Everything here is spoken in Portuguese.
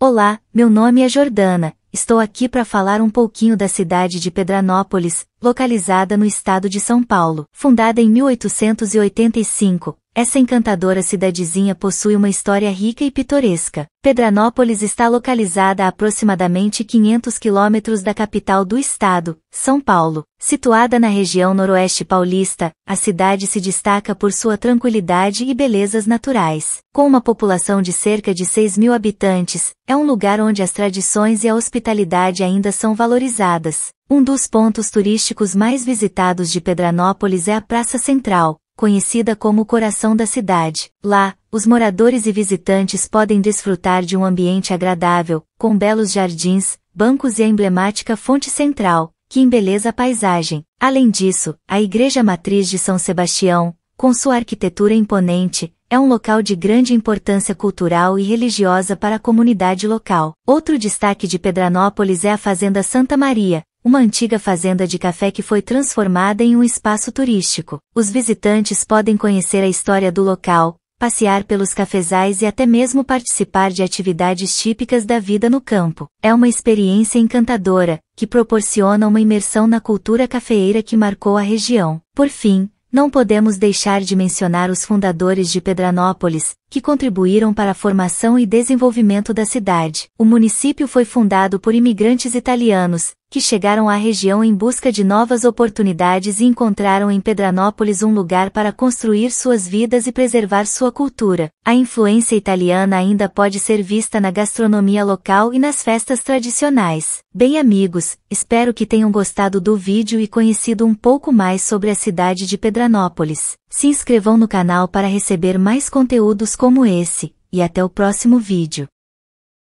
Olá, meu nome é Jordana, estou aqui para falar um pouquinho da cidade de Pedranópolis, localizada no estado de São Paulo. Fundada em 1885, essa encantadora cidadezinha possui uma história rica e pitoresca. Pedranópolis está localizada a aproximadamente 500 quilômetros da capital do estado, São Paulo. Situada na região noroeste paulista, a cidade se destaca por sua tranquilidade e belezas naturais. Com uma população de cerca de 6 mil habitantes, é um lugar onde as tradições e a hospitalidade ainda são valorizadas. Um dos pontos turísticos mais visitados de Pedranópolis é a Praça Central, conhecida como o coração da cidade. Lá, os moradores e visitantes podem desfrutar de um ambiente agradável, com belos jardins, bancos e a emblemática fonte central, que embeleza a paisagem. Além disso, a Igreja Matriz de São Sebastião, com sua arquitetura imponente, é um local de grande importância cultural e religiosa para a comunidade local. Outro destaque de Pedranópolis é a Fazenda Santa Maria, uma antiga fazenda de café que foi transformada em um espaço turístico. Os visitantes podem conhecer a história do local, passear pelos cafezais e até mesmo participar de atividades típicas da vida no campo. É uma experiência encantadora, que proporciona uma imersão na cultura cafeeira que marcou a região. Por fim, não podemos deixar de mencionar os fundadores de Pedranópolis, que contribuíram para a formação e desenvolvimento da cidade. O município foi fundado por imigrantes italianos, que chegaram à região em busca de novas oportunidades e encontraram em Pedranópolis um lugar para construir suas vidas e preservar sua cultura. A influência italiana ainda pode ser vista na gastronomia local e nas festas tradicionais. Bem amigos, espero que tenham gostado do vídeo e conhecido um pouco mais sobre a cidade de Pedranópolis. Se inscrevam no canal para receber mais conteúdos como esse, e até o próximo vídeo.